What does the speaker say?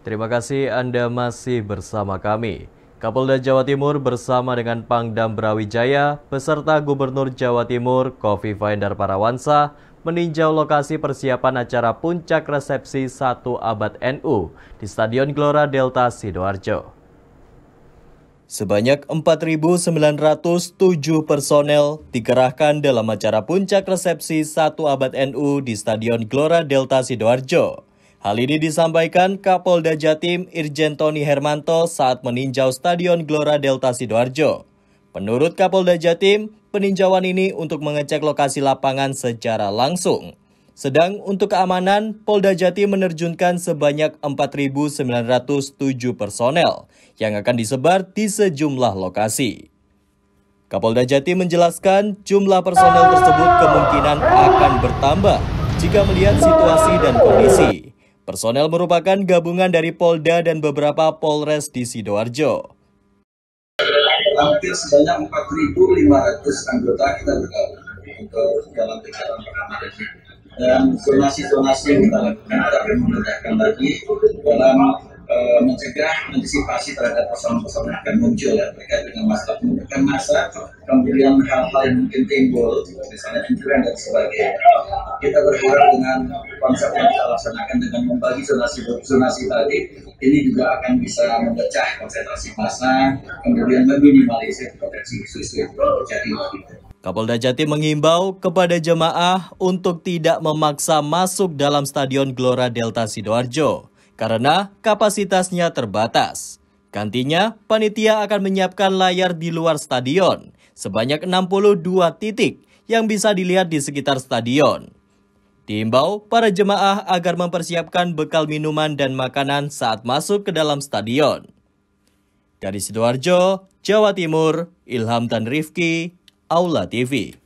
Terima kasih Anda masih bersama kami. Kapolda Jawa Timur bersama dengan Pangdam Brawijaya beserta Gubernur Jawa Timur Kofifa Indar Parawansa meninjau lokasi persiapan acara puncak resepsi Satu abad NU di Stadion Gelora Delta Sidoarjo. Sebanyak 4.907 personel dikerahkan dalam acara puncak resepsi Satu abad NU di Stadion Gelora Delta Sidoarjo. Hal ini disampaikan Kapolda Jatim Irjen Tony Hermanto saat meninjau Stadion Gelora Delta Sidoarjo. Menurut Kapolda Jatim, peninjauan ini untuk mengecek lokasi lapangan secara langsung. Sedang untuk keamanan, Polda Jatim menerjunkan sebanyak 4.907 personel yang akan disebar di sejumlah lokasi. Kapolda Jatim menjelaskan jumlah personel tersebut kemungkinan akan bertambah jika melihat situasi dan kondisi. Personel merupakan gabungan dari Polda dan beberapa Polres di Sidoarjo. Hampir sebanyak 4.500 anggota kita bergabung untuk dalam kegiatan pertama ini. Dan zonasi-zonasi yang kita lakukan kita akan memudahkan lagi dalam e, mencegah antisipasi terhadap persoalan-persoalan yang akan muncul ya terkait dengan masalah pendidikan masa kemudian hal-hal yang mungkin timbul misalnya pencurian dan sebagainya kita berharap dengan konsep yang kita laksanakan dengan membagi zonasi zonasi tadi ini juga akan bisa memecah konsentrasi massa kemudian meminimalisir potensi isu-isu yang terjadi Kapolda Jatim mengimbau kepada jemaah untuk tidak memaksa masuk dalam Stadion Gelora Delta Sidoarjo karena kapasitasnya terbatas. Gantinya, panitia akan menyiapkan layar di luar stadion sebanyak 62 titik yang bisa dilihat di sekitar stadion diimbau para jemaah agar mempersiapkan bekal minuman dan makanan saat masuk ke dalam stadion. Dari Sidoarjo, Jawa Timur, Ilham dan Rifki, Aula TV.